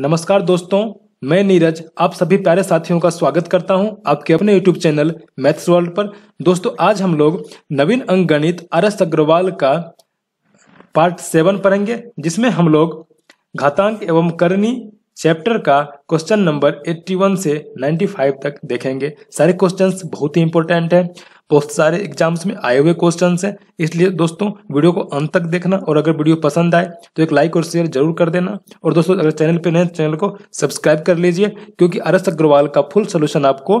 नमस्कार दोस्तों मैं नीरज आप सभी प्यारे साथियों का स्वागत करता हूं आपके अपने यूट्यूब चैनल मैथ्स वर्ल्ड पर दोस्तों आज हम लोग नवीन अंग गणित आर एस अग्रवाल का पार्ट सेवन पढ़ेंगे जिसमें हम लोग घातांक एवं करनी चैप्टर का क्वेश्चन नंबर 81 से 95 तक देखेंगे सारे क्वेश्चंस बहुत ही इंपॉर्टेंट है बहुत सारे एग्जाम्स में आए हुए क्वेश्चंस हैं इसलिए दोस्तों वीडियो को अंत तक देखना और अगर वीडियो पसंद आए तो एक लाइक और शेयर जरूर कर देना और दोस्तों अगर चैनल पे नए चैनल तो को सब्सक्राइब कर लीजिए क्योंकि अरस अग्रवाल का फुल सोल्यूशन आपको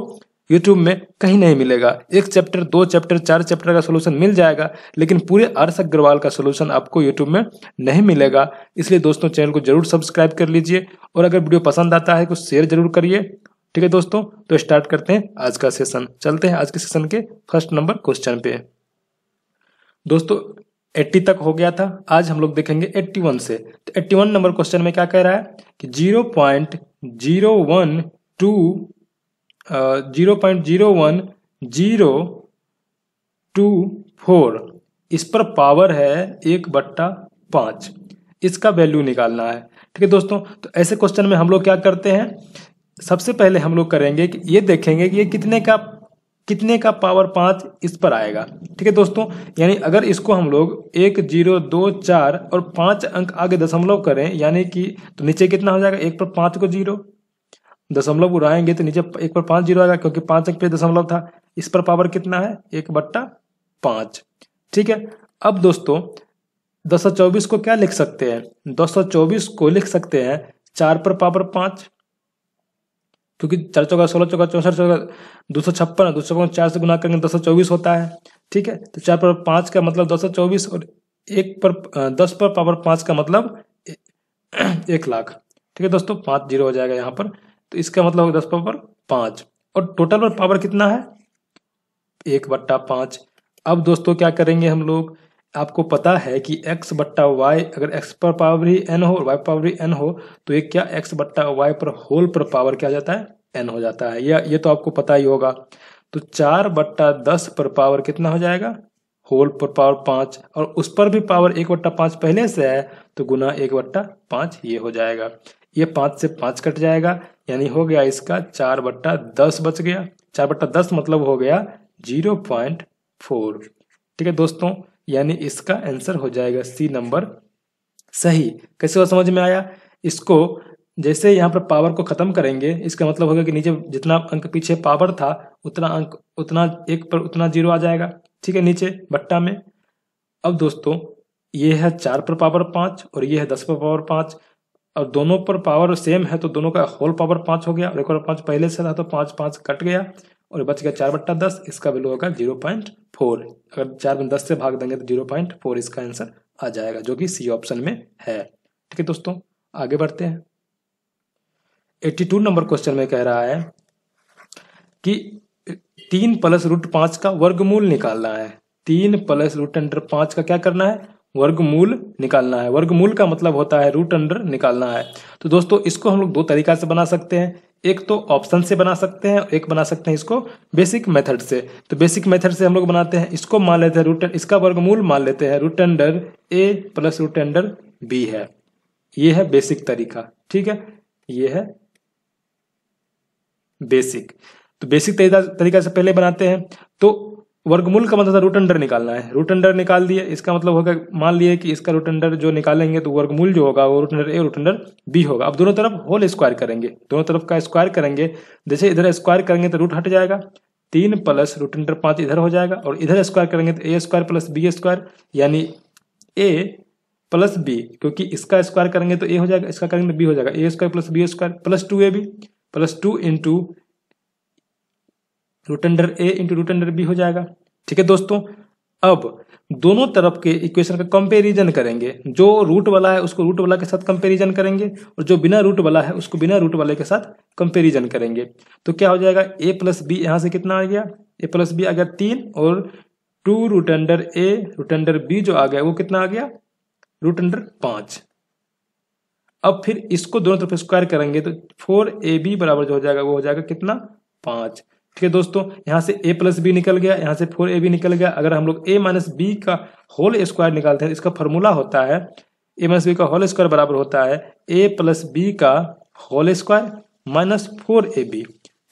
यूट्यूब में कहीं नहीं मिलेगा एक चैप्टर दो चैप्टर चार चैप्टर का सोल्यूशन मिल जाएगा लेकिन पूरे अर्श अग्रवाल का सोल्यूशन आपको यूट्यूब में नहीं मिलेगा इसलिए दोस्तों चैनल को जरूर सब्सक्राइब कर लीजिए और अगर वीडियो पसंद आता है तो शेयर जरूर करिए ठीक है दोस्तों तो स्टार्ट करते हैं आज का सेशन चलते हैं आज के सेशन के फर्स्ट नंबर क्वेश्चन पे दोस्तों 80 तक हो गया था आज हम लोग देखेंगे 81 से तो 81 नंबर क्वेश्चन में क्या कह रहा है कि two zero point zero one zero two four इस पर पावर है एक बट्टा पाँच इसका वैल्यू निकालना है ठीक है दोस्तों तो ऐसे क्वेश्चन में हम लोग क्या करते हैं सबसे पहले हम लोग करेंगे कि ये देखेंगे कि ये कितने का कितने का पावर पाँच इस पर आएगा ठीक है दोस्तों यानी अगर इसको हम लोग एक जीरो दो चार और पाँच अंक आगे दशमलव करें यानी कि तो नीचे कितना हो जाएगा एक पर पाँच को जीरो दशमलव उड़ाएंगे तो नीचे एक पर पांच जीरो आएगा क्योंकि पांच एक पे दशमलव था इस पर पावर कितना है एक बट्टा पांच ठीक है अब दोस्तों दस सौ चौबीस को क्या लिख सकते हैं दस सौ चौबीस को लिख सकते हैं चार पर पावर पांच क्योंकि चार चौका सोलह चौका चौसठ चौका दो सौ छप्पन दो सौ चार से गुना करेंगे तो दस सौ चौबीस होता है ठीक है तो चार पर पांच का मतलब दो सौ चौबीस और एक पर दस पर पावर पांच का मतलब एक लाख ठीक है दोस्तों पांच जीरो हो जाएगा यहाँ पर तो इसका मतलब होगा दस पावर पांच और टोटल पर पावर कितना है एक बट्टा पांच अब दोस्तों क्या करेंगे हम लोग आपको पता है कि x बट्टा वाई अगर x पर पावर ही n हो और y पावर ही n हो तो ये क्या x बट्टा वाई पर होल पर पावर क्या जाता है n हो जाता है या ये तो आपको पता ही होगा तो चार बट्टा दस पर पावर कितना हो जाएगा होल पर पावर पांच और उस पर भी पावर एक बट्टा पांच पहले से है तो गुना एक बट्टा पांच ये हो जाएगा ये पांच से पांच कट जाएगा यानी हो गया इसका चार बट्टा दस बच गया चार बट्टा दस मतलब हो गया जीरो पॉइंट फोर ठीक है दोस्तों यानी इसका आंसर हो जाएगा सी नंबर सही कैसे और समझ में आया इसको जैसे यहाँ पर पावर को खत्म करेंगे इसका मतलब होगा कि नीचे जितना अंक पीछे पावर था उतना अंक उतना एक पर उतना जीरो आ जाएगा ठीक है नीचे बट्टा में अब दोस्तों ये है चार पर पावर पाँच और ये है दस पर पावर पाँच और दोनों पर पावर सेम है तो दोनों का होल पावर पाँच हो गया और एक और पाँच पहले से था तो पाँच पाँच कट गया और बच गया चार बट्टा दस इसका वैल्यू होगा जीरो पॉइंट फोर अगर चार में दस से भाग देंगे तो जीरो पॉइंट फोर इसका आंसर आ जाएगा जो कि सी ऑप्शन में है ठीक है दोस्तों आगे बढ़ते हैं एट्टी टू नंबर क्वेश्चन में कह रहा है कि तीन प्लस रूट पाँच का वर्गमूल निकालना है तीन प्लस रूट अंडर पाँच का क्या करना है वर्गमूल निकालना है वर्गमूल का मतलब होता है रूट अंडर निकालना है तो दोस्तों इसको हम लोग दो तरीका से बना सकते हैं एक तो ऑप्शन से बना सकते हैं एक बना सकते हैं इसको बेसिक मेथड से तो बेसिक मेथड से हम लोग बनाते हैं इसको मान लेते हैं रूट इसका वर्गमूल मान लेते हैं root under A plus root under B है ये है बेसिक तरीका ठीक है ये है बेसिक तो बेसिक तरीका से पहले बनाते हैं तो वर्गमूल का मतलब रूट अंडर निकालना है रूट अंडर निकाल दिए इसका मतलब होगा मान लिए कि इसका रूट अंडर जो निकालेंगे तो वर्गमूल जो होगा वो root under A root under B होगा अब दोनों तरफ होल स्क्वायर करेंगे दोनों तरफ का स्क्वायर करेंगे जैसे इधर स्क्वायर करेंगे तो रूट हट जाएगा तीन प्लस रूट अंडर पाँच इधर हो जाएगा और इधर स्क्वायर करेंगे तो A square plus B square यानी ए प्लस बी क्योंकि इसका स्क्वायर करेंगे तो ए हो जाएगा इसका करेंगे तो बी हो जाएगा A square plus B square plus two A B plus two into root under A into root under B हो जाएगा ठीक है दोस्तों अब दोनों तरफ के इक्वेशन का कंपेरिजन करेंगे जो रूट वाला है उसको रूट वाला के साथ कंपेरिजन करेंगे और जो बिना रूट वाला है उसको बिना रूट वाले के साथ कंपेरिजन करेंगे तो क्या हो जाएगा ए प्लस बी यहाँ से कितना आ गया ए प्लस बी आ गया तीन और two root under A root under B जो आ गया वो कितना आ गया रूट अंडर पाँच अब फिर इसको दोनों तरफ स्क्वायर करेंगे तो फोर ए बी बराबर जो हो जाएगा वो हो जाएगा कितना पाँच ठीक है दोस्तों यहाँ से ए प्लस बी निकल गया यहाँ से फोर ए भी निकल गया अगर हम लोग ए माइनस बी का होल स्क्वायर निकालते हैं इसका फॉर्मूला होता है ए माइनस बी का होल स्क्वायर बराबर होता है ए प्लस बी का whole square minus four A B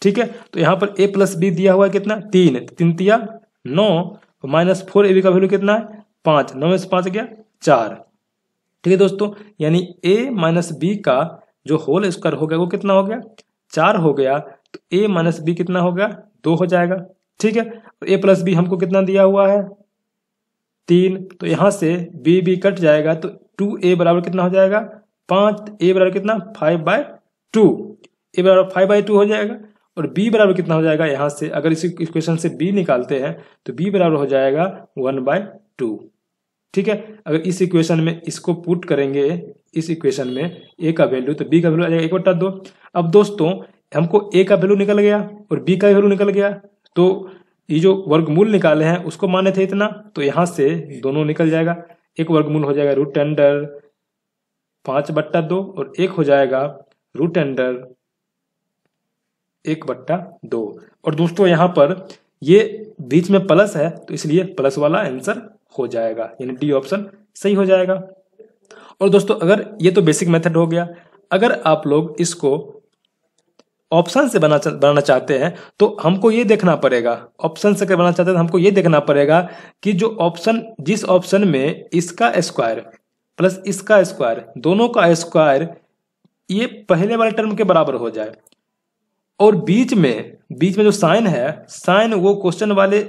ठीक है तो यहाँ पर ए प्लस बी दिया हुआ है कितना तीन तीन तिया नौ माइनस फोर ए बी का वैल्यू कितना है पाँच नौ में से पाँच गया चार ठीक है दोस्तों यानी ए माइनस बी का जो होल स्क्वायर हो गया वो कितना हो गया चार हो गया तो ए माइनस बी कितना हो गया दो हो जाएगा ठीक है तो ए प्लस बी हमको कितना दिया हुआ है तीन तो यहाँ से बी बी कट जाएगा तो टू ए बराबर कितना हो जाएगा पाँच ए बराबर कितना फाइव बाय टू ए बराबर फाइव बाय टू हो जाएगा और बी बराबर कितना हो जाएगा यहाँ से अगर इसी इक्वेशन से बी निकालते हैं तो बी बराबर हो जाएगा वन बाय टू ठीक है अगर इस इक्वेशन में इसको पुट करेंगे इस इक्वेशन में ए का वैल्यू तो बी का वैल्यू आ जाएगा एक बट्टा दो अब दोस्तों हमको ए का वैल्यू निकल गया और बी का वैल्यू निकल गया तो ये जो वर्गमूल निकाले हैं उसको माने थे इतना तो यहाँ से दोनों निकल जाएगा एक वर्गमूल हो जाएगा रूट अंडर पाँच बट्टा दो और एक हो जाएगा रूट अंडर एक बट्टा दो और दोस्तों यहाँ पर ये बीच में प्लस है तो इसलिए प्लस वाला आंसर हो जाएगा यानी डी ऑप्शन सही हो जाएगा और दोस्तों अगर ये तो बेसिक मेथड हो गया अगर आप लोग इसको ऑप्शन से बना बनाना चाहते हैं तो हमको ये देखना पड़ेगा ऑप्शन से अगर बनाना चाहते हैं तो हमको ये देखना पड़ेगा कि जो ऑप्शन जिस ऑप्शन में इसका स्क्वायर प्लस इसका स्क्वायर दोनों का स्क्वायर ये पहले वाले टर्म के बराबर हो जाए और बीच में बीच में जो साइन है साइन वो क्वेश्चन वाले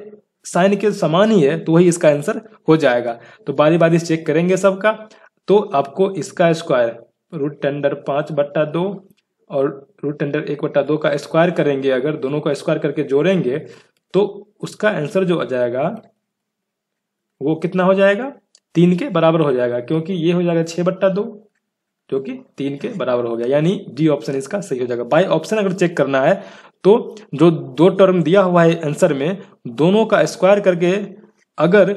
साइन के समान ही है तो वही इसका आंसर हो जाएगा तो बारी बारी चेक करेंगे सबका तो आपको इसका स्क्वायर रूट टेंडर अंडर पाँच बट्टा दो और रूट अंडर एक बट्टा दो का स्क्वायर करेंगे अगर दोनों को स्क्वायर करके जोड़ेंगे तो उसका आंसर जो आ जाएगा वो कितना हो जाएगा तीन के बराबर हो जाएगा क्योंकि ये हो जाएगा छः बट्टा दो जो कि तीन के बराबर हो गया यानी डी ऑप्शन इसका सही हो जाएगा बाय ऑप्शन अगर चेक करना है तो जो दो टर्म दिया हुआ है आंसर में दोनों का स्क्वायर करके अगर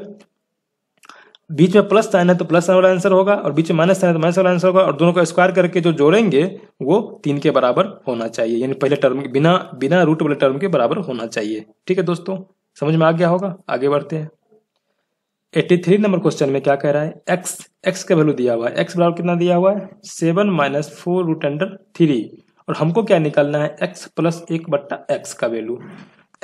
बीच में प्लस साइन है तो प्लस वाला आंसर होगा और बीच में माइनस साइन है तो माइनस वाला आंसर होगा और दोनों का स्क्वायर करके जो जोड़ेंगे वो तीन के बराबर होना चाहिए यानी पहले टर्म के बिना बिना रूट वाले टर्म के बराबर होना चाहिए ठीक है दोस्तों समझ में आ गया होगा आगे बढ़ते हैं एट्टी थ्री नंबर क्वेश्चन में क्या कह रहा है एक्स एक्स का वैल्यू दिया हुआ है एक्स बराबर कितना दिया हुआ है seven minus four root under three और हमको क्या निकालना है एक्स प्लस एक बट्टा एक्स का वैल्यू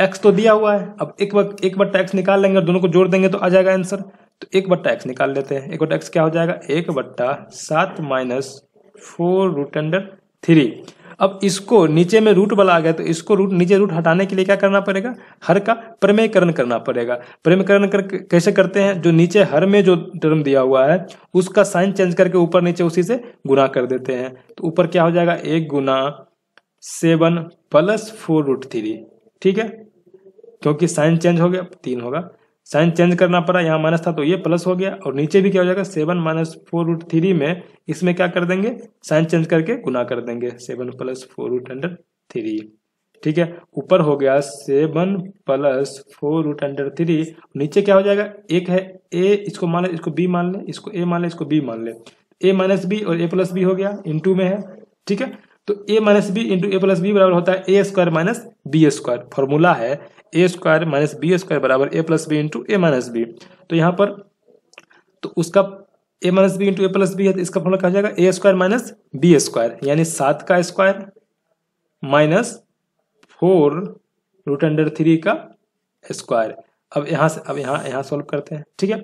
एक्स तो दिया हुआ है अब एक एक बट्टा एक्स निकाल लेंगे और दोनों को जोड़ देंगे तो आ जाएगा आंसर तो एक बट्टा एक्स निकाल लेते हैं एक बट्टा एक्स क्या हो जाएगा एक बट्टा सात minus four root under three अब इसको नीचे में रूट वाला आ गया तो इसको रूट नीचे रूट हटाने के लिए क्या करना पड़ेगा हर का प्रमेयकरण करना पड़ेगा प्रमेयकरण कर, कैसे करते हैं जो नीचे हर में जो टर्म दिया हुआ है उसका साइन चेंज करके ऊपर नीचे उसी से गुना कर देते हैं तो ऊपर क्या हो जाएगा एक गुना seven plus four root three ठीक है क्योंकि साइन चेंज हो गया तीन होगा साइन चेंज करना पड़ा यहाँ माइनस था तो ये प्लस हो गया और नीचे भी क्या हो जाएगा seven minus four root three में इसमें क्या कर देंगे साइन चेंज करके गुना कर देंगे seven plus four root under three ठीक है ऊपर हो गया seven plus four root under three नीचे क्या हो जाएगा एक है ए इसको मान ले इसको बी मान ले इसको ए मान ले इसको बी मान ले ए माइनस बी और ए प्लस बी हो गया इन टू में है ठीक है तो A minus B into A plus B बराबर होता है A square minus B square formula है A square minus B square बराबर A plus B into A minus B तो यहाँ पर तो उसका A minus B into A plus B है तो इसका फॉर्मूला कहा जाएगा A square minus B square यानी सात का square minus four root under three का स्क्वायर अब यहाँ से अब यहाँ यहाँ सॉल्व करते हैं ठीक है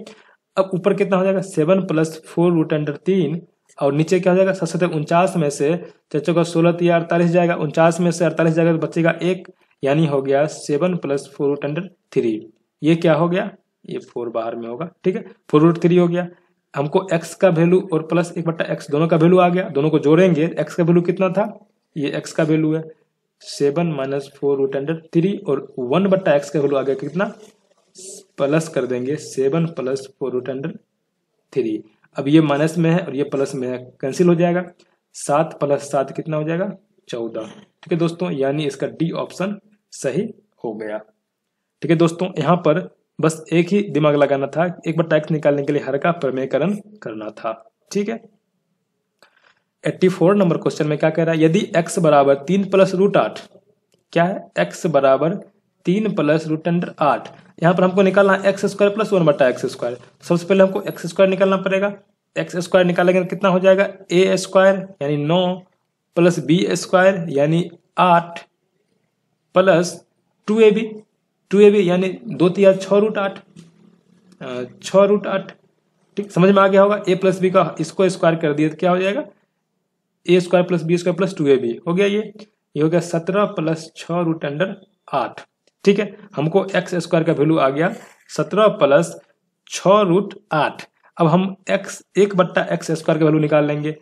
अब ऊपर कितना हो जाएगा seven plus four root under तीन और नीचे क्या हो जाएगा सबसे उनचास में से चाचा का सोलह तीन तो अड़तालीस जाएगा उनचास में से अड़तालीस जाएगा तो बच्चे का एक यानी हो गया seven plus four root under three ये क्या हो गया ये फोर बाहर में होगा ठीक है फोर रूट थ्री हो गया हमको एक्स का वैल्यू और प्लस एक बट्टा एक्स दोनों का वैल्यू आ गया दोनों को जोड़ेंगे एक्स का वैल्यू कितना था ये एक्स का वैल्यू है seven minus four root under three और वन बट्टा एक्स का वैल्यू आ गया कितना प्लस कर देंगे seven plus four root under three अब ये माइनस में है और ये प्लस में है कैंसिल हो जाएगा सात प्लस सात कितना हो जाएगा चौदह ठीक है दोस्तों यानी इसका डी ऑप्शन सही हो गया ठीक है दोस्तों यहाँ पर बस एक ही दिमाग लगाना था एक बार टैक्स निकालने के लिए हर का प्रमेयकरण करना था ठीक है 84 नंबर क्वेश्चन में क्या कह रहा है यदि x बराबर तीन प्लस रूट आठ क्या है x बराबर तीन प्लस रूट अंडर आठ यहाँ पर हमको निकालना एक्स स्क्वायर प्लस वन बटा एक्स स्क्वायर सबसे पहले हमको एक्स स्क्वायर निकालना पड़ेगा एक्स स्क्वायर निकालेंगे तो कितना हो जाएगा ए स्क्वायर यानी नौ प्लस बी स्क्वायर यानी आठ plus two A B two A B यानी दो तीन छः रूट आठ छः रूट आठ ठीक समझ में आ गया होगा ए प्लस बी का इसको स्क्वायर कर दिया तो क्या हो जाएगा A square plus B square plus two A B हो गया ये ये हो गया सत्रह प्लस छः रूट अंडर आठ ठीक है हमको एक्स स्क्वायर का वैल्यू आ गया सत्रह प्लस छ रूट आठ अब हम एक्स एक बट्टा एक्स स्क्वायर का वैल्यू निकाल लेंगे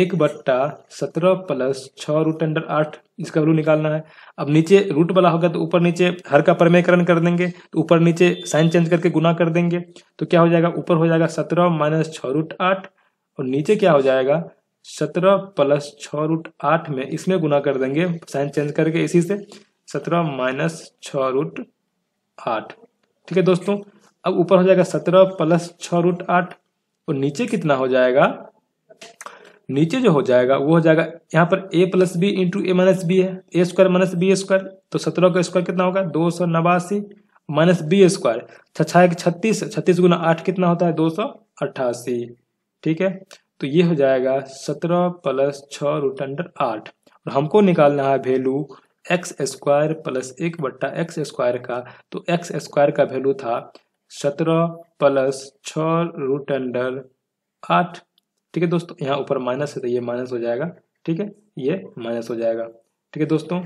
एक बट्टा सत्रह प्लस छ रूट अंडर आठ इसका वैल्यू निकालना है अब नीचे रूट वाला होगा तो ऊपर नीचे हर का परमेकरण कर देंगे तो ऊपर नीचे साइन चेंज करके गुना कर देंगे तो क्या हो जाएगा ऊपर हो जाएगा सत्रह माइनस छ रूट आठ और नीचे क्या हो जाएगा सत्रह प्लस छ रूट आठ में इसमें गुना कर देंगे साइन चेंज करके इसी से सत्रह माइनस छ रूट आठ ठीक है दोस्तों अब ऊपर हो जाएगा सत्रह प्लस छ रूट आठ और नीचे कितना हो जाएगा नीचे जो हो जाएगा वो हो जाएगा यहाँ पर A plus B into A minus B है A square minus B square तो सत्रह का स्क्वायर कितना होगा दो सौ नवासी माइनस बी स्क्वायर छछा छत्तीस छत्तीस गुना आठ कितना होता है दो सौ अट्ठासी ठीक है तो ये हो जाएगा सत्रह प्लस छ रूट अंडर आठ और हमको निकालना है वेलू एक्स स्क्वायर प्लस एक बट्टा एक्स स्क्वायर का तो एक्स स्क्वायर का वैल्यू था सत्रह प्लस छ रूट अंडर आठ ठीक है दोस्तों यहाँ ऊपर माइनस है तो ये माइनस हो जाएगा ठीक है ये माइनस हो जाएगा ठीक है दोस्तों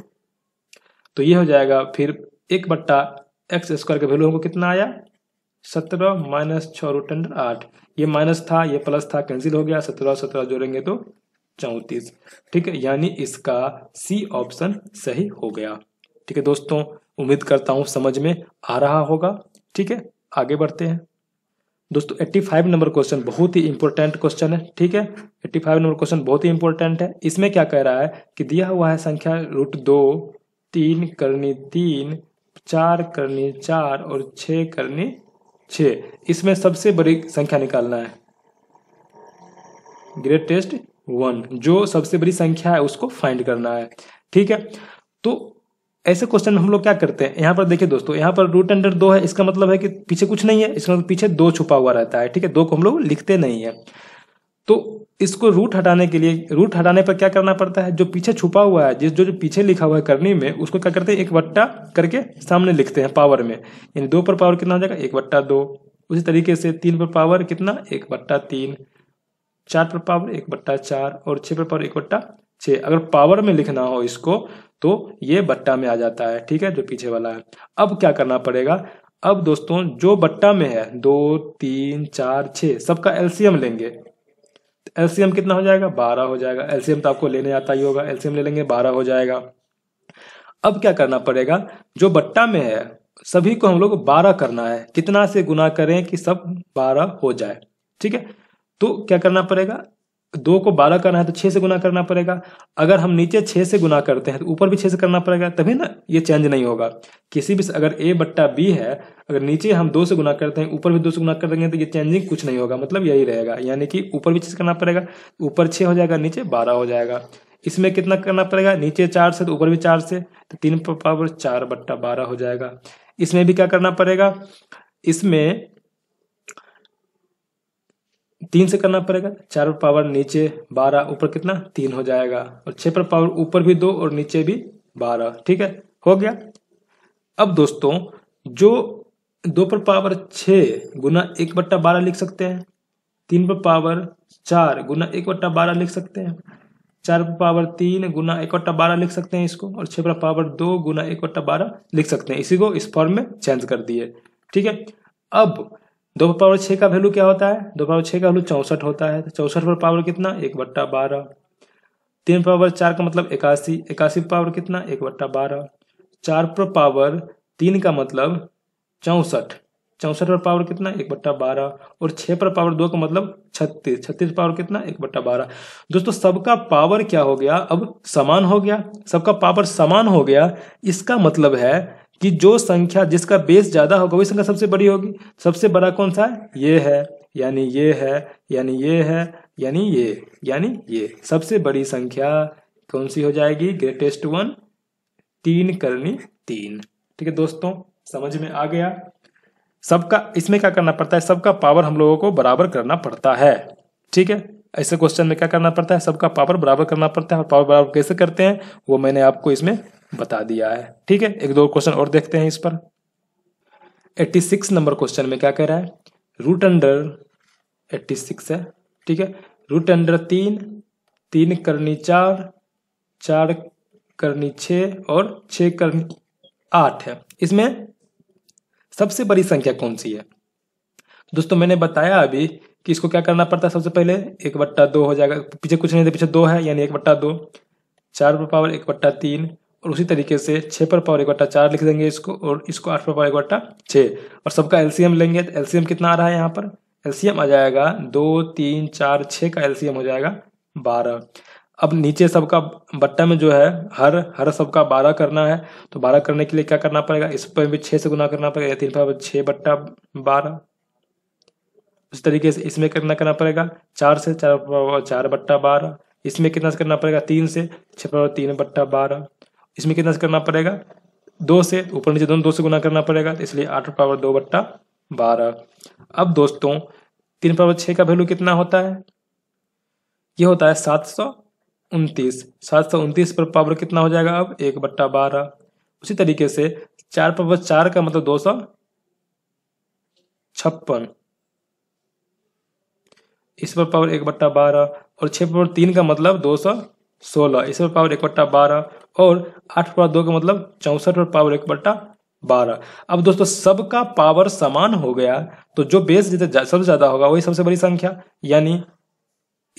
तो ये हो जाएगा फिर एक बट्टा एक्स स्क्वायर का वैल्यू हमको कितना आया सत्रह माइनस छ रूट अंडर आठ ये माइनस था ये प्लस था कैंसिल हो गया सत्रह सत्रह जोड़ेंगे तो चौतीस ठीक है यानी इसका सी ऑप्शन सही हो गया ठीक है दोस्तों उम्मीद करता हूं समझ में आ रहा होगा ठीक है आगे बढ़ते हैं दोस्तों 85 नंबर क्वेश्चन बहुत ही इंपॉर्टेंट क्वेश्चन है ठीक है 85 नंबर क्वेश्चन बहुत ही इंपॉर्टेंट है इसमें क्या कह रहा है कि दिया हुआ है संख्या रूट दो तीन करनी तीन चार करनी चार और छ करनी छ इसमें सबसे बड़ी संख्या निकालना है ग्रेटेस्ट वन जो सबसे बड़ी संख्या है उसको फाइंड करना है ठीक है तो ऐसे क्वेश्चन हम लोग क्या करते हैं यहाँ पर देखिए दोस्तों यहाँ पर रूट अंडर दो है इसका मतलब है कि पीछे कुछ नहीं है इसका मतलब पीछे दो छुपा हुआ रहता है ठीक है दो को हम लोग लिखते नहीं है तो इसको रूट हटाने के लिए रूट हटाने पर क्या करना पड़ता है जो पीछे छुपा हुआ है जिस जो जो पीछे लिखा हुआ है करनी में उसको क्या करते हैं एक वट्टा करके सामने लिखते हैं पावर में यानी दो पर पावर कितना हो जाएगा एक वट्टा दो उसी तरीके से तीन पर पावर कितना एक वट्टा तीन चार पर पावर एक बट्टा चार और छह पर पावर एक बट्टा छः अगर पावर में लिखना हो इसको तो ये बट्टा में आ जाता है ठीक है जो पीछे वाला है अब क्या करना पड़ेगा अब दोस्तों जो बट्टा में है दो तीन चार छः सबका एलसीएम लेंगे तो एलसीएम कितना हो जाएगा बारह हो जाएगा एलसीएम तो आपको लेने आता ही होगा एलसीएम ले लेंगे बारह हो जाएगा अब क्या करना पड़ेगा जो बट्टा में है सभी को हम लोग बारह करना है कितना से गुना करें कि सब बारह हो जाए ठीक है तो क्या करना पड़ेगा दो को बारह करना है तो छह से गुना करना पड़ेगा अगर हम नीचे छह से गुना करते हैं तो ऊपर भी छह से करना पड़ेगा तभी ना ये चेंज नहीं होगा किसी भी अगर ए बट्टा बी है अगर नीचे हम दो से गुना करते हैं ऊपर भी दो से गुना कर देंगे तो ये चेंजिंग कुछ नहीं होगा मतलब यही रहेगा यानी कि ऊपर भी छह करना पड़ेगा ऊपर छह हो जाएगा नीचे बारह हो जाएगा इसमें कितना करना पड़ेगा नीचे चार से तो ऊपर भी चार से तो तीन पावर चार बट्टा बारह हो जाएगा इसमें भी क्या करना पड़ेगा इसमें तीन से करना पड़ेगा चार पर पावर नीचे बारह ऊपर कितना तीन हो जाएगा और छह पर पावर ऊपर भी दो और नीचे भी बारह ठीक है हो गया अब दोस्तों जो दो पर पावर छ गुना एक बट्टा बारह लिख सकते हैं तीन पर पावर चार गुना एक बट्टा बारह लिख सकते हैं चार पर पावर तीन गुना एक बट्टा बारह लिख सकते हैं इसको और छह पर पावर दो गुना एक बट्टा बारह लिख सकते हैं इसी को इस फॉर्म में चेंज कर दिए ठीक है अब दो पर पावर छः का वैल्यू क्या होता है दो पावर छः का वैल्यू चौंसठ होता है तो चौंसठ पर पावर कितना एक बट्टा बारह तीन पावर चार का मतलब इक्यासी इक्यासी पर पावर कितना एक बट्टा बारह चार पर पावर तीन का मतलब चौंसठ चौंसठ पर पावर कितना एक बट्टा बारह और छः पर पावर दो का मतलब छत्तीस छत्तीस पावर कितना एक बट्टा बारह दोस्तों सबका पावर क्या हो गया अब समान हो गया सबका पावर समान हो गया इसका मतलब है कि जो संख्या जिसका बेस ज्यादा होगा वही संख्या सबसे बड़ी होगी सबसे बड़ा कौन सा है ये है यानी ये है यानी ये है यानी ये यानी ये सबसे बड़ी संख्या कौन सी हो जाएगी ग्रेटेस्ट वन तीन करनी तीन ठीक है दोस्तों समझ में आ गया सबका इसमें क्या करना पड़ता है सबका पावर हम लोगों को बराबर करना पड़ता है ठीक है ऐसे क्वेश्चन में क्या करना पड़ता है सबका पावर बराबर करना पड़ता है और पावर बराबर कैसे करते हैं वो मैंने आपको इसमें बता दिया है ठीक है एक दो क्वेश्चन और देखते हैं इस पर 86 नंबर क्वेश्चन में क्या कह रहा है रूट अंडर 86 है ठीक है रूट अंडर तीन तीन करनी चार चार करनी छ और छ करनी आठ है इसमें सबसे बड़ी संख्या कौन सी है दोस्तों मैंने बताया अभी कि इसको क्या करना पड़ता है सबसे पहले एक बट्टा दो हो जाएगा पीछे कुछ नहीं था पीछे दो है यानी एक बट्टा दो चार पर पावर एक बट्टा तीन और उसी तरीके से छः पर पावर एक बट्टा चार लिख देंगे इसको और इसको आठ पर पावर एक बट्टा छः और सबका एलसीएम लेंगे तो एलसीएम कितना आ रहा है यहाँ पर एलसीएम आ जाएगा दो तीन चार छः का एलसीएम हो जाएगा बारह अब नीचे सबका बट्टा में जो है हर हर सबका बारह करना है तो बारह करने के लिए क्या करना पड़ेगा इस पर भी छः से गुना करना पड़ेगा तीन पर छः बट्टा बारह उस तरीके से इसमें कितना करना पड़ेगा चार से चार चार बट्टा बारह इसमें कितना करना पड़ेगा तीन से छः बराबर तीन बट्टा बारह इसमें कितना करना पड़ेगा दो से ऊपर नीचे दोनों दो से गुना करना पड़ेगा तो इसलिए आठ पावर दो बट्टा बारह अब दोस्तों तीन पावर छः का वैल्यू कितना होता है ये होता है सात सौ उनतीस सात सौ उनतीस पर पावर कितना हो जाएगा अब एक बट्टा बारह उसी तरीके से चार पावर चार का मतलब दो सौ छप्पन इस पर पावर एक बट्टा बारह और छः पावर तीन का मतलब दो सौ सोलह इस पर पावर एक बट्टा बारह और आठ पावर दो का मतलब चौंसठ पर पावर एक बट्टा बारह अब दोस्तों सबका पावर समान हो गया तो जो बेस जितना सबसे ज़्यादा होगा वही सबसे बड़ी संख्या यानी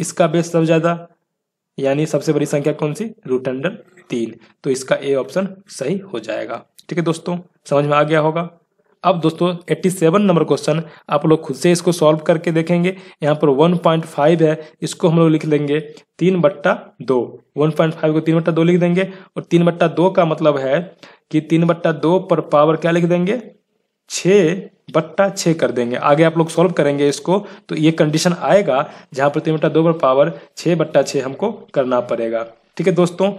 इसका बेस सबसे ज़्यादा यानी सबसे बड़ी संख्या कौन सी रूट अंडर तीन तो इसका ए ऑप्शन सही हो जाएगा ठीक है दोस्तों समझ में आ गया होगा अब दोस्तों 87 नंबर क्वेश्चन आप लोग खुद से इसको सॉल्व करके देखेंगे यहाँ पर 1.5 है इसको हम लोग लिख लेंगे तीन बट्टा दो वन पॉइंट फाइव को तीन बट्टा दो लिख देंगे और तीन बट्टा दो का मतलब है कि तीन बट्टा दो पर पावर क्या लिख देंगे छ बट्टा छ कर देंगे आगे आप लोग सॉल्व करेंगे इसको तो ये कंडीशन आएगा जहां पर तीन बट्टा दो पर पावर छः बट्टा छः हमको करना पड़ेगा ठीक है दोस्तों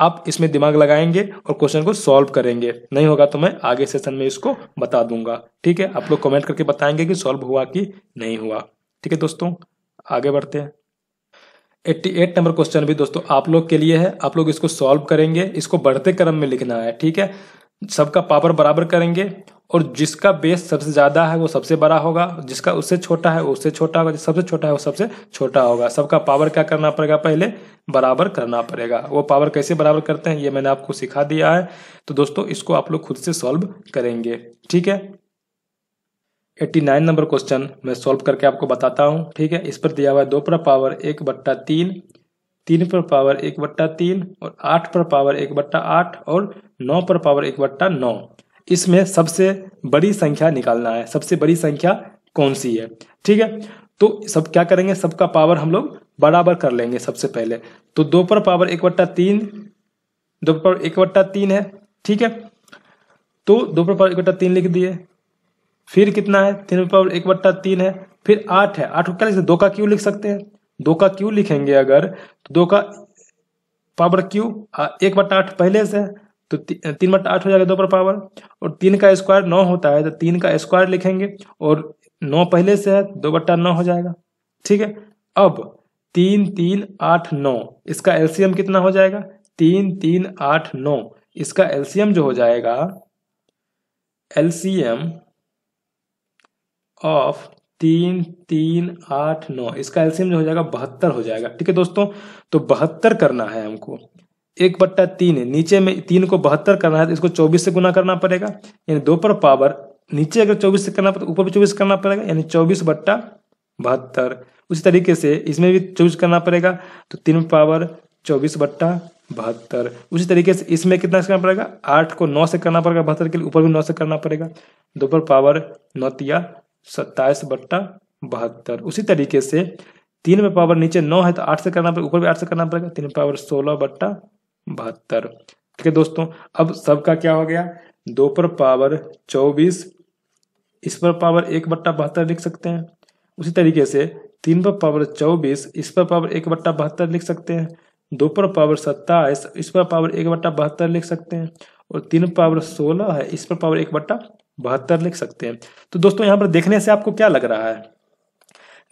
आप इसमें दिमाग लगाएंगे और क्वेश्चन को सॉल्व करेंगे नहीं होगा तो मैं आगे सेशन में इसको बता दूंगा ठीक है आप लोग कमेंट करके बताएंगे कि सॉल्व हुआ कि नहीं हुआ ठीक है दोस्तों आगे बढ़ते हैं 88 नंबर क्वेश्चन भी दोस्तों आप लोग के लिए है आप लोग इसको सॉल्व करेंगे इसको बढ़ते क्रम में लिखना है ठीक है सबका पावर बराबर करेंगे और जिसका बेस सबसे ज्यादा है वो सबसे बड़ा होगा जिसका उससे छोटा है उससे छोटा होगा सबसे छोटा है वो सबसे छोटा होगा सबका पावर क्या करना पड़ेगा पहले बराबर करना पड़ेगा वो पावर कैसे बराबर करते हैं ये मैंने आपको सिखा दिया है तो दोस्तों इसको आप लोग खुद से सॉल्व करेंगे ठीक है 89 नंबर क्वेश्चन मैं सॉल्व करके आपको बताता हूँ ठीक है इस पर दिया हुआ है दो पर पावर एक बट्टा तीन तीन पर पावर एक बट्टा तीन और आठ पर पावर एक बट्टा आठ और नौ पर पावर एक बट्टा नौ इसमें सबसे बड़ी संख्या निकालना है सबसे बड़ी संख्या कौन सी है ठीक है तो सब क्या करेंगे सबका पावर हम लोग बराबर कर लेंगे सबसे पहले तो दो पर पावर एक बट्टा तीन दो पर एक बट्टा तीन है ठीक है तो दो पर पावर एक बट्टा तीन लिख दिए फिर कितना है तीन पर पावर एक बट्टा तीन है फिर आठ है आठ को क्या लिख सकते दो का क्यू लिख सकते हैं दो का क्यू लिखेंगे अगर तो दो का पावर क्यू एक बट्टा आठ पहले से तो ती, तीन बट आठ हो जाएगा दो पर पावर और तीन का स्क्वायर नौ होता है तो तीन का स्क्वायर लिखेंगे और नौ पहले से है दो बट्टा नौ हो जाएगा ठीक है अब तीन तीन आठ नौ इसका एलसीएम कितना हो जाएगा तीन तीन आठ नौ इसका एलसीएम जो हो जाएगा एलसीएम ऑफ तीन तीन आठ नौ इसका एलसीएम जो हो जाएगा बहत्तर हो जाएगा ठीक है दोस्तों तो बहत्तर करना है हमको एक बट्टा तीन नीचे में तीन को बहत्तर करना है तो इसको चौबीस से गुना करना पड़ेगा यानी दो पर पावर नीचे अगर चौबीस से करना पड़ेगा ऊपर भी चौबीस करना पड़ेगा यानी चौबीस बट्टा बहत्तर उसी तरीके से इसमें भी चौबीस करना पड़ेगा तो तीन पावर चौबीस बट्टा बहत्तर उसी तरीके से इसमें कितना से करना पड़ेगा आठ को नौ से करना पड़ेगा बहत्तर के लिए ऊपर भी नौ से करना पड़ेगा दो पर पावर नौतिया सत्ताईस बट्टा बहत्तर उसी तरीके से तीन में पावर नीचे नौ है तो आठ से करना पड़ेगा ऊपर भी आठ से करना पड़ेगा तीन पावर सोलह बट्टा बहत्तर ठीक है दोस्तों अब सबका क्या हो गया दो पर पावर चौबीस इस पर पावर एक बट्टा बहत्तर लिख सकते हैं उसी तरीके से तीन पर पावर चौबीस इस पर पावर एक बट्टा बहत्तर लिख सकते हैं दो पर पावर सत्ताईस इस पर पावर एक बट्टा बहत्तर लिख सकते हैं और तीन पावर सोलह है इस पर पावर एक बट्टा बहत्तर लिख सकते हैं तो दोस्तों यहाँ पर देखने से आपको क्या लग रहा है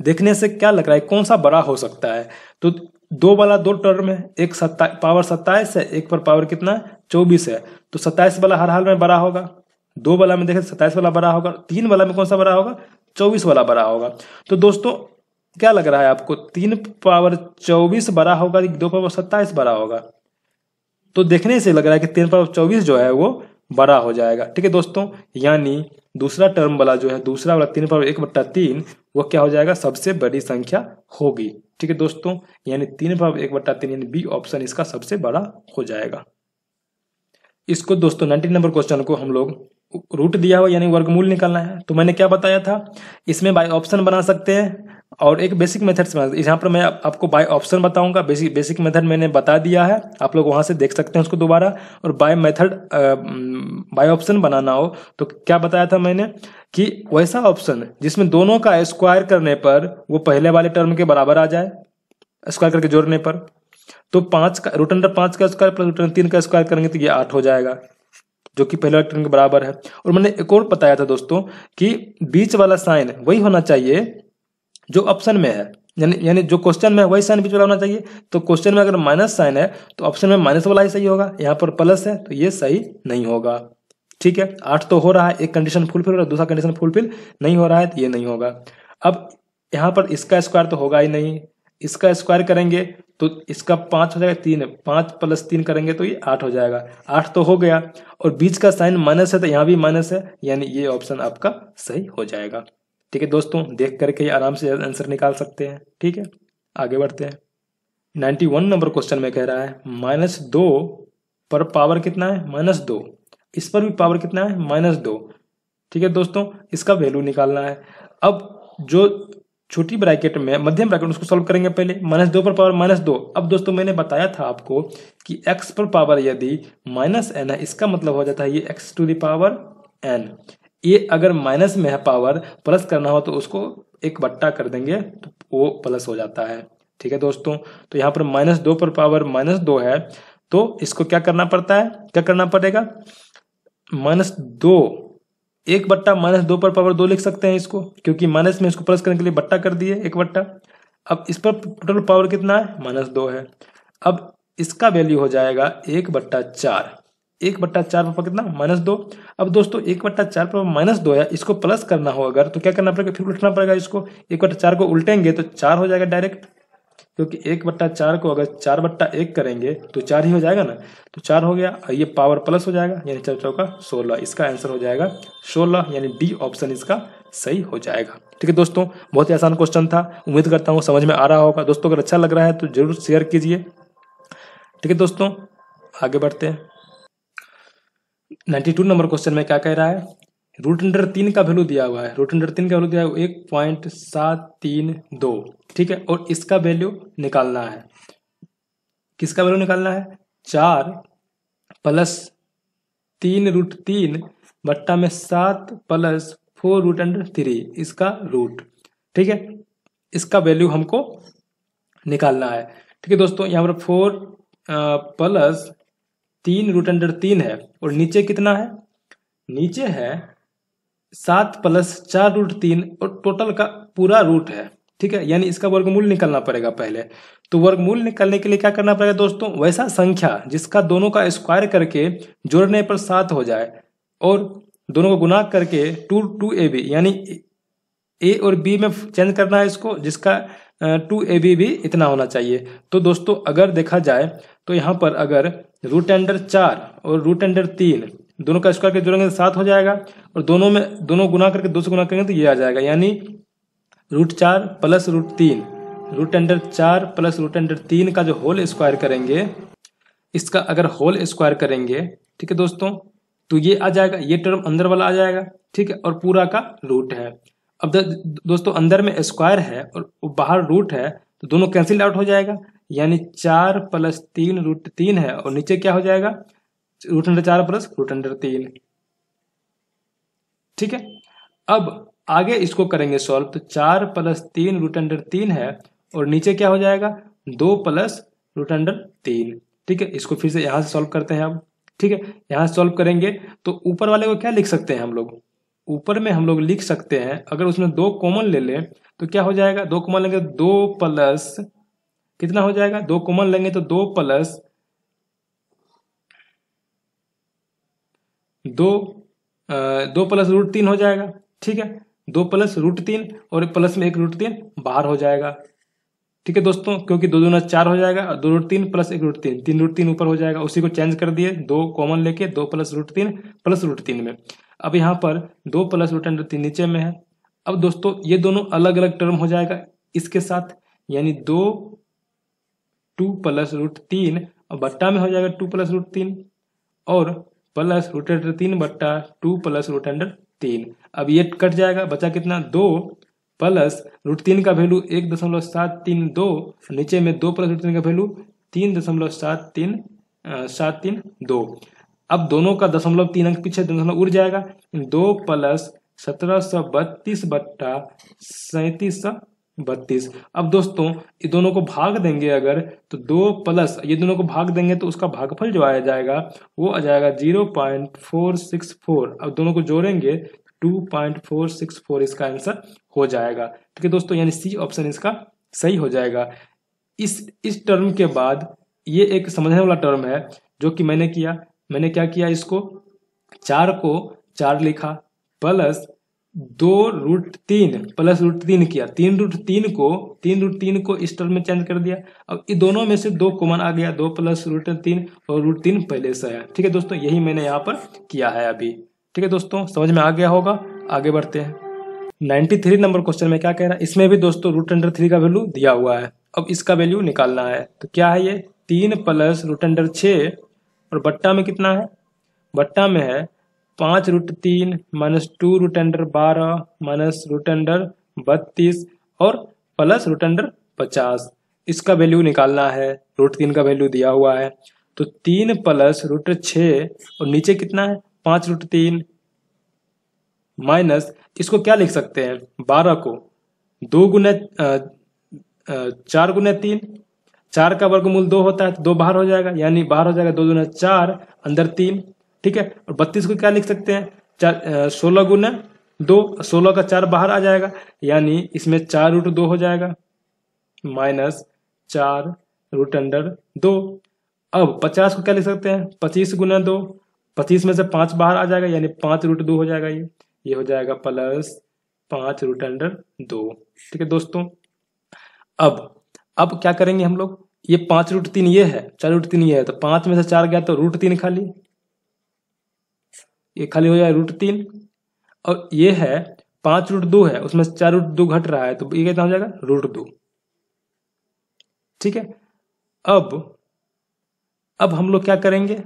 देखने से क्या लग रहा है कौन सा बड़ा हो सकता है तो दो वाला दो टर्म है एक सत्ता पावर सत्ताईस है एक पर पावर कितना है चौबीस है तो सत्ताईस वाला हर हाल में बड़ा होगा दो वाला में देखें सत्ताईस वाला बड़ा होगा तीन वाला में कौन सा बड़ा होगा चौबीस वाला बड़ा होगा तो दोस्तों क्या लग रहा है आपको तीन पावर चौबीस बड़ा होगा दो पावर सत्ताईस बड़ा होगा तो देखने से लग रहा है कि तीन पावर चौबीस जो है वो बड़ा हो जाएगा ठीक है दोस्तों यानी दूसरा टर्म वाला जो है दूसरा वाला तीन पावर एक बट्टा तीन वो क्या हो जाएगा सबसे बड़ी संख्या होगी ठीक है दोस्तों यानी तीन भाव एक बट्टा तीन यानी बी ऑप्शन इसका सबसे बड़ा हो जाएगा इसको दोस्तों नाइनटीन नंबर क्वेश्चन को हम लोग रूट दिया हुआ यानी वर्गमूल निकालना है तो मैंने क्या बताया था इसमें बाय ऑप्शन बना सकते हैं और एक बेसिक मेथड समझ यहाँ पर मैं आप, आपको बाय ऑप्शन बताऊंगा बेसिक बेसिक मेथड मैंने बता दिया है आप लोग वहाँ से देख सकते हैं उसको दोबारा और बाय मेथड बाय ऑप्शन बनाना हो तो क्या बताया था मैंने कि वैसा ऑप्शन जिसमें दोनों का स्क्वायर करने पर वो पहले वाले टर्म के बराबर आ जाए स्क्वायर करके जोड़ने पर तो पाँच का रूट अंडर पाँच का स्क्वायर प्लस रूट तीन का स्क्वायर करेंगे तो ये आठ हो जाएगा जो कि पहले वाले टर्म के बराबर है और मैंने एक और बताया था दोस्तों कि बीच वाला साइन वही होना चाहिए जो ऑप्शन में है यानी यानी जो क्वेश्चन में वही साइन बीच वाला होना चाहिए तो क्वेश्चन में अगर माइनस साइन है तो ऑप्शन में माइनस वाला ही सही होगा यहाँ पर प्लस है तो ये सही नहीं होगा ठीक है आठ तो हो रहा है एक कंडीशन फुलफिल हो रहा है दूसरा कंडीशन फुलफिल नहीं हो रहा है तो ये नहीं होगा अब यहाँ पर इसका स्क्वायर तो होगा ही नहीं इसका स्क्वायर करेंगे तो इसका पाँच हो जाएगा तीन पाँच प्लस तीन करेंगे तो ये आठ हो जाएगा आठ तो हो गया और बीच का साइन माइनस है तो यहाँ भी माइनस है यानी ये ऑप्शन आपका सही हो जाएगा ठीक है दोस्तों देख करके आराम से आंसर निकाल सकते हैं ठीक है आगे बढ़ते हैं नाइन्टी वन नंबर क्वेश्चन में कह रहा है माइनस दो पर पावर कितना है माइनस दो इस पर भी पावर कितना है माइनस दो ठीक है दोस्तों इसका वैल्यू निकालना है अब जो छोटी ब्रैकेट में मध्यम ब्रैकेट उसको सॉल्व करेंगे पहले माइनस दो पर पावर माइनस दो अब दोस्तों मैंने बताया था आपको कि एक्स पर पावर यदि माइनस एन है इसका मतलब हो जाता है ये एक्स टू दावर एन ये अगर माइनस में है पावर प्लस करना हो तो उसको एक बट्टा कर देंगे तो वो प्लस हो जाता है ठीक है दोस्तों तो यहाँ पर माइनस दो पर पावर माइनस दो है तो इसको क्या करना पड़ता है क्या करना पड़ेगा माइनस दो एक बट्टा माइनस दो पर पावर दो लिख सकते हैं इसको क्योंकि माइनस में इसको प्लस करने के लिए बट्टा कर दिए एक बट्टा अब इस पर टोटल पावर कितना है माइनस दो है अब इसका वैल्यू हो जाएगा एक बट्टा चार एक बट्टा चार पापा कितना माइनस दो अब दोस्तों एक बट्टा चार पापा माइनस दो है इसको प्लस करना हो अगर तो क्या करना पड़ेगा फिर उल्टना पड़ेगा इसको एक बट्टा चार को उल्टेंगे तो चार हो जाएगा डायरेक्ट क्योंकि एक बट्टा चार को अगर चार बट्टा एक करेंगे तो चार ही हो जाएगा ना तो चार हो गया और ये पावर प्लस हो जाएगा यानी चार चौका सोलह इसका आंसर हो जाएगा सोलह यानी डी ऑप्शन इसका सही हो जाएगा ठीक है दोस्तों बहुत ही आसान क्वेश्चन था उम्मीद करता हूँ समझ में आ रहा होगा दोस्तों अगर अच्छा लग रहा है तो जरूर शेयर कीजिए ठीक है दोस्तों आगे बढ़ते हैं नाइन्टी टू नंबर क्वेश्चन में क्या कह रहा है रूट अंडर तीन का वैल्यू दिया हुआ है रूट अंडर तीन का वैल्यू दिया हुआ है एक पॉइंट सात तीन दो ठीक है और इसका वैल्यू निकालना है किसका वैल्यू निकालना है चार प्लस तीन रूट तीन बट्टा में सात plus four root under three इसका रूट ठीक है इसका वैल्यू हमको निकालना है ठीक है दोस्तों यहाँ पर फोर प्लस तीन रूट अंडर तीन है और नीचे कितना है नीचे है सात प्लस चार रूट तीन और टोटल का पूरा रूट है ठीक है यानी इसका वर्गमूल निकलना पड़ेगा पहले तो वर्गमूल निकालने के लिए क्या करना पड़ेगा दोस्तों वैसा संख्या जिसका दोनों का स्क्वायर करके जोड़ने पर सात हो जाए और दोनों को गुना करके टू टू ए बी यानी ए और बी में चेंज करना है इसको जिसका टू ए बी भी इतना होना चाहिए तो दोस्तों अगर देखा जाए तो यहाँ पर अगर रूट अंडर चार और रूट अंडर तीन दोनों का स्क्वायर के जोड़ेंगे तो सात हो जाएगा और दोनों में दोनों गुना करके दो से गुना करेंगे तो ये आ जाएगा यानी रूट चार प्लस रूट तीन रूट अंडर चार प्लस रूट अंडर तीन का जो होल स्क्वायर करेंगे इसका अगर होल स्क्वायर करेंगे ठीक है दोस्तों तो ये आ जाएगा ये टर्म अंदर वाला आ जाएगा ठीक है और पूरा का रूट है अब दोस्तों अंदर में स्क्वायर है और बाहर रूट है तो दोनों कैंसिल आउट हो जाएगा यानी चार प्लस तीन रूट तीन है और नीचे क्या हो जाएगा रूट अंडर चार प्लस रूट अंडर तीन ठीक है अब आगे इसको करेंगे सॉल्व तो चार प्लस तीन रूट अंडर तीन है और नीचे क्या हो जाएगा दो प्लस रूट अंडर तीन ठीक है इसको फिर से यहां से सॉल्व करते हैं अब ठीक है यहां से सॉल्व करेंगे तो ऊपर वाले को क्या लिख सकते हैं हम लोग ऊपर में हम लोग लिख सकते हैं अगर उसमें दो कॉमन ले लें तो क्या हो जाएगा दो कॉमन लेंगे तो दो प्लस कितना हो जाएगा दो कॉमन लेंगे तो दो प्लस दो आ, दो प्लस रूट तीन हो जाएगा ठीक है दो प्लस रूट तीन और प्लस में एक रूट तीन बाहर हो जाएगा ठीक है दोस्तों क्योंकि दो दोनों चार हो जाएगा और दो रूट तीन प्लस एक रूट तीन तीन रूट तीन ऊपर हो जाएगा उसी को चेंज कर दिए दो कॉमन लेके दो प्लस रूट तीन प्लस रूट तीन में अब यहाँ पर दो प्लस रूट अंडर तीन नीचे में है अब दोस्तों ये दोनों अलग अलग टर्म हो जाएगा इसके साथ यानी दो टू प्लस रूट तीन और बट्टा में हो जाएगा टू प्लस रूट तीन और प्लस रूट अंडर तीन बट्टा टू प्लस रूट अंडर तीन अब ये कट जाएगा बचा कितना दो प्लस रूट तीन का वैल्यू एक दशमलव सात तीन दो नीचे में दो प्लस रूट तीन का वैल्यू तीन दशमलव सात तीन सात तीन दो अब दोनों का दशमलव तीन अंक पीछे दशमलव उड़ जाएगा दो प्लस सत्रह सौ बत्तीस बट्टा सैंतीस सौ बत्तीस अब दोस्तों ये दोनों को भाग देंगे अगर तो दो प्लस ये दोनों को भाग देंगे तो उसका भागफल जो आया जाएगा वो आ जाएगा zero point four six four अब दोनों को जोड़ेंगे two point four six four इसका आंसर हो जाएगा ठीक है दोस्तों यानी सी ऑप्शन इसका सही हो जाएगा इस इस टर्म के बाद ये एक समझने वाला टर्म है जो कि मैंने किया मैंने क्या किया इसको चार को चार लिखा प्लस दो रूट तीन प्लस रूट तीन किया तीन रूट तीन को तीन रूट तीन को इस टर्म में चेंज कर दिया अब इन दोनों में से दो कॉमन आ गया दो प्लस रूट तीन और रूट तीन पहले से आया ठीक है दोस्तों यही मैंने यहाँ पर किया है अभी ठीक है दोस्तों समझ में आ गया होगा आगे बढ़ते हैं थ्री नंबर क्वेश्चन में क्या कह रहा है इसमें भी दोस्तों रूट अंडर थ्री का वैल्यू दिया हुआ है अब इसका वैल्यू निकालना है तो क्या है ये तीन प्लस रूट अंडर छः और बट्टा में कितना है बट्टा में है पांच रूट तीन माइनस टू रूट अंडर बारह माइनस रूट अंडर बत्तीस और प्लस रूट अंडर पचास इसका वैल्यू निकालना है रूट तीन का वैल्यू दिया हुआ है तो तीन प्लस रूट छ और नीचे कितना है पांच रूट तीन माइनस इसको क्या लिख सकते हैं बारह को दो गुना चार गुना तीन चार का वर्गमूल दो होता है तो दो बाहर हो जाएगा यानी बाहर हो जाएगा दो गुना चार अंदर तीन ठीक है और बत्तीस को क्या लिख सकते हैं चार सोलह गुना दो सोलह का चार बाहर आ जाएगा यानी इसमें चार रूट दो हो जाएगा माइनस चार रूट अंडर दो अब पचास को क्या लिख सकते हैं पच्चीस गुना दो पच्चीस में से पांच बाहर आ जाएगा यानी पांच रूट दो हो जाएगा ये ये हो जाएगा प्लस पांच रूट अंडर दो ठीक है दोस्तों अब अब क्या करेंगे हम लोग ये पांच रूट तीन ये है चार रूट तीन ये है तो पांच में से चार गया तो रूट तीन खाली ये खाली हो जाए रूट तीन और ये है पांच रूट दो है उसमें चार रूट दो घट रहा है तो ये कितना हो जाएगा रूट दो ठीक है अब अब हम लोग क्या करेंगे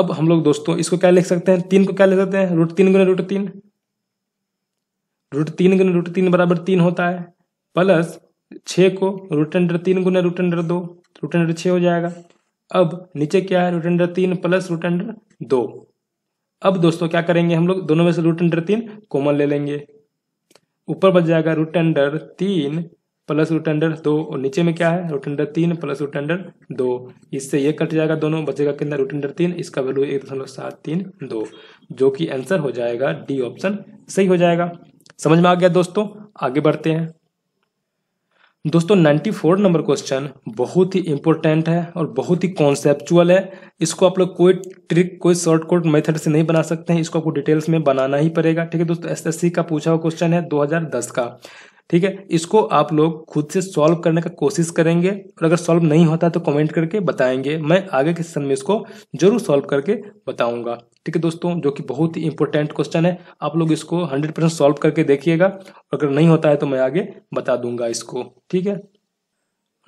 अब हम लोग दोस्तों इसको क्या लिख सकते हैं तीन को क्या लिख सकते हैं रूट तीन गुना रूट तीन रूट तीन गुना रूट तीन बराबर तीन होता है प्लस छ को रूट अंडर तीन गुना रूट अंडर दो रूट अंडर छ हो जाएगा अब नीचे क्या है रूट अंडर तीन प्लस रूट अंडर दो अब दोस्तों क्या करेंगे हम लोग दोनों में से रूट अंडर तीन कॉमन ले लेंगे ऊपर बच जाएगा रूट अंडर तीन प्लस रूट अंडर दो और नीचे में क्या है रूट अंडर तीन प्लस रूट अंडर दो इससे ये कट जाएगा दोनों बचेगा कितना रूट अंडर तीन इसका वैल्यू एक दशमलव सात तीन दो जो कि आंसर हो जाएगा डी ऑप्शन सही हो जाएगा समझ में आ गया दोस्तों आगे बढ़ते हैं दोस्तों 94 नंबर क्वेश्चन बहुत ही इंपॉर्टेंट है और बहुत ही कॉन्सेप्चुअल है इसको आप लोग कोई ट्रिक कोई शॉर्टकट मेथड से नहीं बना सकते हैं इसको आपको डिटेल्स में बनाना ही पड़ेगा ठीक है दोस्तों एसएससी का पूछा हुआ क्वेश्चन है 2010 का ठीक है इसको आप लोग खुद से सॉल्व करने का कोशिश करेंगे और अगर सॉल्व नहीं होता तो कमेंट करके बताएंगे मैं आगे के सेशन में इसको जरूर सॉल्व करके बताऊंगा ठीक है दोस्तों जो कि बहुत ही इंपॉर्टेंट क्वेश्चन है आप लोग इसको हंड्रेड परसेंट सॉल्व करके देखिएगा अगर नहीं होता है तो मैं आगे बता दूंगा इसको ठीक है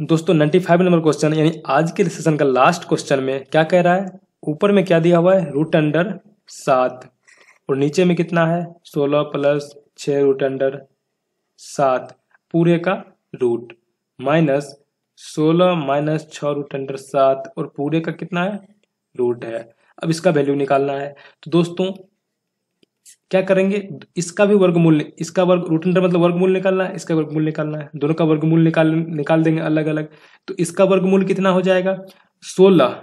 दोस्तों फाइव नंबर क्वेश्चन यानी आज के सेशन का लास्ट क्वेश्चन में क्या कह रहा है ऊपर में क्या दिया हुआ है रूट अंडर सात और नीचे में कितना है सोलह प्लस छः रूट अंडर सात पूरे का रूट माइनस सोलह माइनस छ रूट अंडर सात और पूरे का कितना है रूट है अब इसका वैल्यू निकालना है तो दोस्तों क्या करेंगे इसका भी वर्गमूल इसका वर्ग रूट अंडर मतलब वर्गमूल निकालना है इसका वर्गमूल निकालना है दोनों का वर्गमूल निकाल निकाल देंगे अलग अलग तो इसका वर्गमूल कितना हो जाएगा सोलह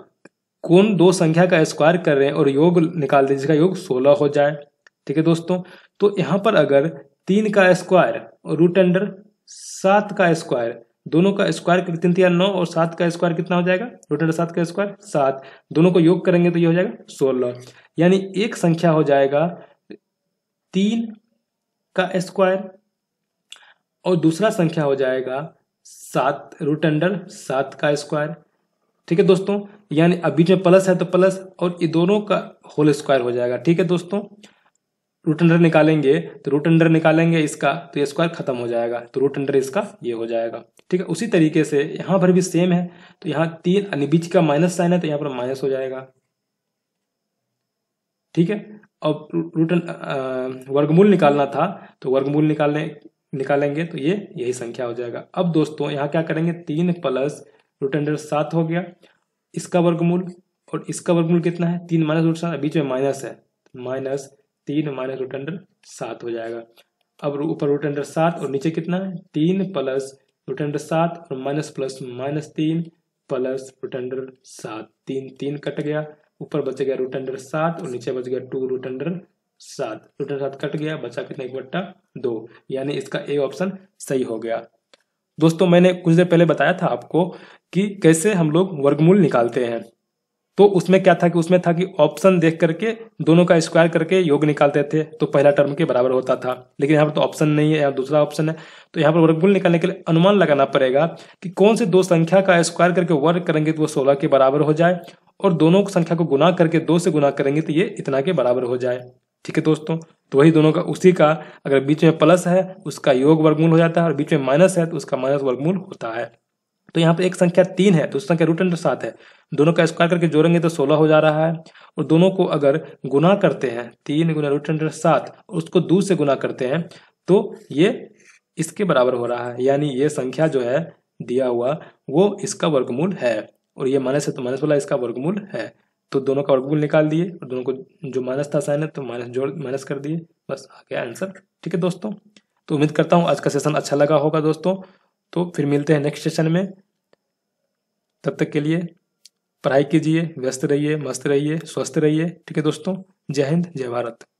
कौन दो संख्या का स्क्वायर कर रहे हैं और योग निकाल दें जिसका योग सोलह हो जाए ठीक है दोस्तों तो यहाँ पर अगर तीन का स्क्वायर और रूट अंडर सात का स्क्वायर दोनों का स्क्वायर तीन तीन नौ और सात का स्क्वायर कितना हो जाएगा रूट अंडर सात का स्क्वायर सात दोनों को योग करेंगे तो ये हो जाएगा सोलह यानी एक संख्या हो जाएगा तीन का स्क्वायर और दूसरा संख्या हो जाएगा सात रूट अंडर सात का स्क्वायर ठीक है दोस्तों यानी अब बीच में प्लस है तो प्लस और ये दोनों का होल स्क्वायर हो जाएगा ठीक है दोस्तों रूट अंडर निकालेंगे तो रूट अंडर निकालेंगे इसका तो ये स्क्वायर खत्म हो जाएगा तो रूट अंडर इसका ये हो जाएगा ठीक है उसी तरीके से यहाँ पर भी सेम है तो यहाँ तीन यानी बीच का माइनस साइन है तो यहाँ पर माइनस हो जाएगा ठीक है अब रूट वर्गमूल निकालना था तो वर्गमूल निकालने निकालेंगे तो ये यही संख्या हो जाएगा अब दोस्तों यहाँ क्या करेंगे तीन प्लस रूट अंडर सात हो गया इसका वर्गमूल और इसका वर्गमूल कितना है तीन माइनस रूट सात बीच में माइनस है माइनस तीन माइनस रूट अंडर सात हो जाएगा अब ऊपर रूट अंडर सात और नीचे कितना है तीन प्लस रूट अंडर सात और माइनस प्लस माइनस तीन प्लस रूट अंडर सात तीन तीन कट गया ऊपर बच गया रूट अंडर सात और नीचे बच गया टू रूट अंडर सात रूट अंडर सात कट गया बचा कितना एक बट्टा दो यानी इसका ए ऑप्शन सही हो गया दोस्तों मैंने कुछ देर पहले बताया था आपको कि कैसे हम लोग वर्गमूल निकालते हैं तो उसमें क्या था कि उसमें था कि ऑप्शन देख करके दोनों का स्क्वायर करके योग निकालते थे तो पहला टर्म के बराबर होता था लेकिन यहाँ पर तो ऑप्शन नहीं है यहाँ दूसरा ऑप्शन है तो यहाँ पर वर्गमूल निकालने के लिए अनुमान लगाना पड़ेगा कि कौन से दो संख्या का स्क्वायर करके वर्ग करेंगे तो वो सोलह के बराबर हो जाए और दोनों संख्या को गुना करके दो से गुना करेंगे तो ये इतना के बराबर हो जाए ठीक है दोस्तों तो वही दोनों का उसी का अगर बीच में प्लस है उसका योग वर्गमूल हो जाता है और बीच में माइनस है तो उसका माइनस वर्गमूल होता है तो यहाँ पे एक संख्या तीन है दूसरी तो संख्या रूट अंडर सात है दोनों का स्क्वायर करके जोड़ेंगे तो सोलह हो जा रहा है और दोनों को अगर गुना करते हैं तीन गुना रूट अंडर सात उसको दो से गुना करते हैं तो ये इसके बराबर हो रहा है यानी ये संख्या जो है दिया हुआ वो इसका वर्गमूल है और ये माइनस है तो माइनस वाला इसका वर्गमूल है तो दोनों का वर्गमूल निकाल दिए और दोनों को जो माइनस था साइन है तो माइनस जोड़ माइनस कर दिए बस आ गया आंसर ठीक है दोस्तों तो उम्मीद करता हूँ आज का सेशन अच्छा लगा होगा दोस्तों तो फिर मिलते हैं नेक्स्ट सेशन में तब तक के लिए पढ़ाई कीजिए व्यस्त रहिए मस्त रहिए स्वस्थ रहिए ठीक है दोस्तों जय हिंद जय भारत